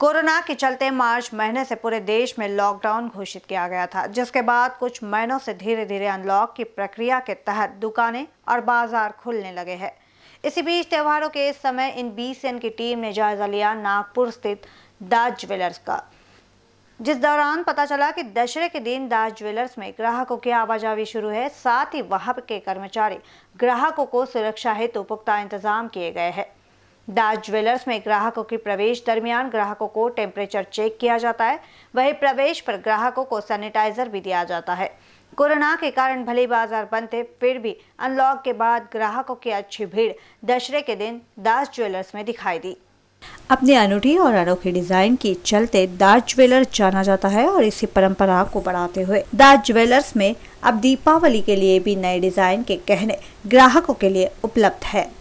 corona के चलते मार्च महीने से पूरे देश में लॉकडाउन घोषित किया गया था जिसके बाद कुछ महीनों से धीरे धीरे अनलॉक की प्रक्रिया के तहत दुकानें और बाजार खुलने लगे हैं इसी बीच त्योहारों के इस समय इन बीसीएन की टीम ने जायजा लिया नागपुर स्थित दास ज्वेलर्स का जिस दौरान पता चला कि दशहरे के दिन दास ज्वेलर्स में ग्राहकों की आवाजावी शुरू है साथ ही वहां के कर्मचारी ग्राहकों को सुरक्षा हेतु तो पुख्ता इंतजाम किए गए हैं दास ज्वेलर्स में ग्राहकों के प्रवेश दरमियान ग्राहकों को टेम्परेचर चेक किया जाता है वही प्रवेश पर ग्राहकों को सैनिटाइजर भी दिया जाता है कोरोना के कारण भले बाजार बंद थे फिर भी अनलॉक के बाद ग्राहकों की अच्छी भीड़ दशहरे के दिन दास ज्वेलर्स में दिखाई दी अपने अनूठी और अनोखे डिजाइन के चलते दास ज्वेलर जाना जाता है और इसी परंपरा को बढ़ाते हुए दास ज्वेलर्स में अब दीपावली के लिए भी नए डिजाइन के गहने ग्राहकों के लिए उपलब्ध है